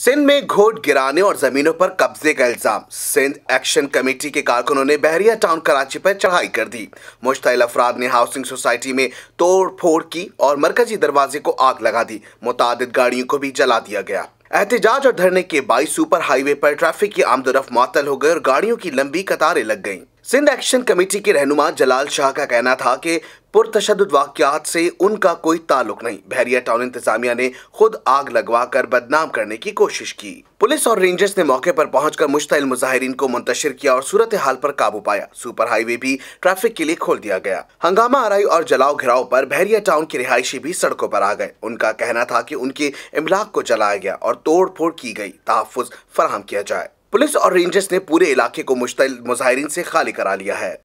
सिंध में घोट गिराने और जमीनों पर कब्जे का इल्जाम सिंध एक्शन कमेटी के कारकुनों ने बहरिया टाउन कराची पर चढ़ाई कर दी मुश्तल अफराद ने हाउसिंग सोसाइटी में तोड़ फोड़ की और मरकजी दरवाजे को आग लगा दी मुताद गाड़ियों को भी जला दिया गया एहतजाज और धरने के बाईस सुपर हाईवे पर ट्रैफिक की आमदोरफ मातल हो गई और गाड़ियों की लंबी कतारें लग गईं। सिंध एक्शन कमेटी के रहनुमा जलाल शाह का कहना था कि पुरतशद वाक्यात से उनका कोई ताल्लुक नहीं बहरिया टाउन इंतजामिया ने खुद आग लगवाकर बदनाम करने की कोशिश की पुलिस और रेंजर्स ने मौके पर पहुंचकर मुश्तिल मुजाहरीन को मुंतशिर किया और सूरत हाल पर काबू पाया सुपर हाईवे भी ट्रैफिक के लिए खोल दिया गया हंगामा आराई और जलाओ घिराव पर बहरिया टाउन के रिहायशी भी सड़कों पर आ गए उनका कहना था की उनके इमलाक को जलाया गया और तोड़ फोड़ की गई तहफुज फराहम किया जाए पुलिस और रेंजर्स ने पूरे इलाके को मुश्तिल मुजाहरीन से खाली करा लिया है